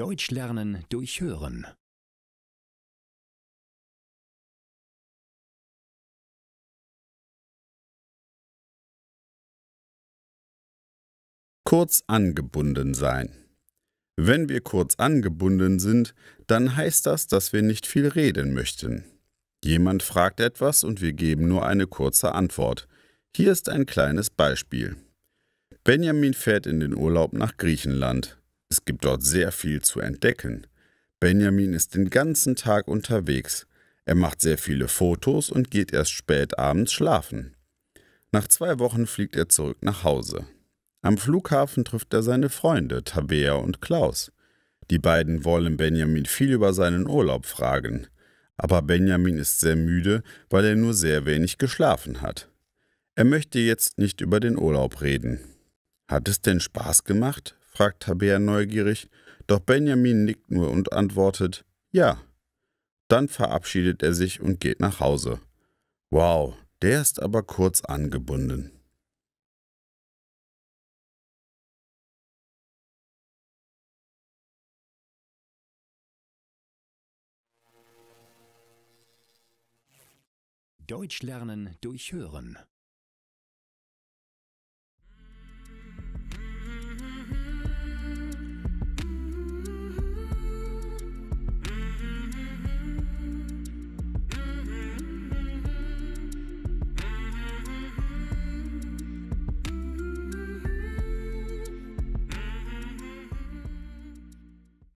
Deutsch lernen durch Hören. Kurz angebunden sein. Wenn wir kurz angebunden sind, dann heißt das, dass wir nicht viel reden möchten. Jemand fragt etwas und wir geben nur eine kurze Antwort. Hier ist ein kleines Beispiel. Benjamin fährt in den Urlaub nach Griechenland. Es gibt dort sehr viel zu entdecken. Benjamin ist den ganzen Tag unterwegs. Er macht sehr viele Fotos und geht erst spät abends schlafen. Nach zwei Wochen fliegt er zurück nach Hause. Am Flughafen trifft er seine Freunde Tabea und Klaus. Die beiden wollen Benjamin viel über seinen Urlaub fragen. Aber Benjamin ist sehr müde, weil er nur sehr wenig geschlafen hat. Er möchte jetzt nicht über den Urlaub reden. Hat es denn Spaß gemacht? fragt Tabea neugierig, doch Benjamin nickt nur und antwortet Ja. Dann verabschiedet er sich und geht nach Hause. Wow, der ist aber kurz angebunden. Deutsch lernen durch Hören.